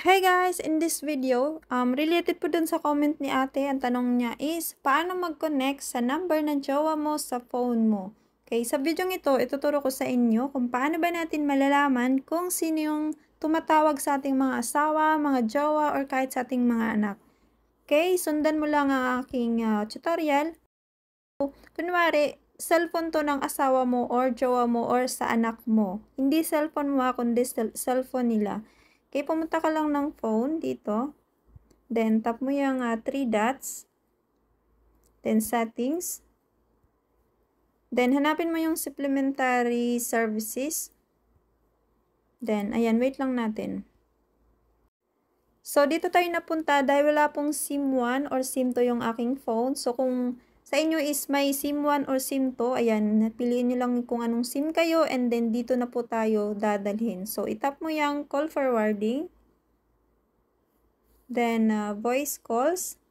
Hey guys! In this video, um, related po dun sa comment ni ate, ang tanong niya is, paano mag-connect sa number ng jowa mo sa phone mo? Okay, sa video ito, ituturo ko sa inyo kung paano ba natin malalaman kung sino yung tumatawag sa ating mga asawa, mga jowa, or kahit sa ating mga anak. Okay, sundan mo lang ang aking uh, tutorial. So, kunwari, cellphone to ng asawa mo or jowa mo or sa anak mo. Hindi cellphone mo, ah, kundi cellphone nila. Okay, pumunta ka lang ng phone dito. Then, tap mo yung uh, three dots. Then, settings. Then, hanapin mo yung supplementary services. Then, ayan, wait lang natin. So, dito tayo napunta dahil wala pong SIM 1 or SIM 2 yung aking phone. So, kung sa inyo is may SIM 1 or SIM 2. Ayan, napiliin nyo lang kung anong SIM kayo and then dito na po tayo dadalhin. So, itap mo yung call forwarding. Then, uh, voice calls.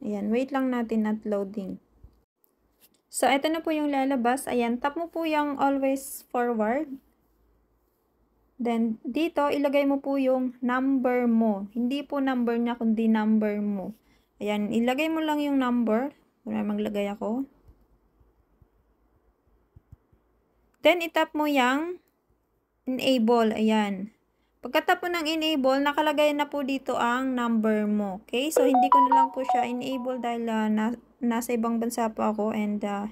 Ayan, wait lang natin at loading. So, ito na po yung lalabas. Ayan, tap mo po yung always forward. Then, dito, ilagay mo po yung number mo. Hindi po number niya, kundi number mo. Ayan, ilagay mo lang yung number. Wala maglagay ako. Then, itap mo yung enable. Ayan. Pagkatap mo ng enable, nakalagay na po dito ang number mo. Okay? So, hindi ko na lang po siya enable dahil uh, na, nasa ibang bansa po ako and uh,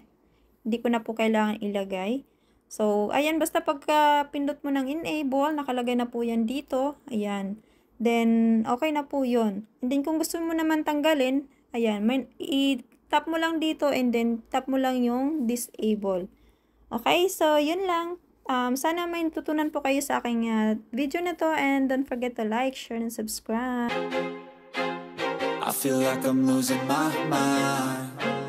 hindi ko na po kailangan ilagay. So, ayan, basta pagka pindot mo ng enable, nakalagay na po yan dito. Ayan. Then, okay na po yun. And then, kung gusto mo naman tanggalin, ayan, may, i-tap mo lang dito and then tap mo lang yung disable. Okay, so yun lang. Um, sana may tutunan po kayo sa aking uh, video na to and don't forget to like, share, and subscribe. I feel like I'm losing my mind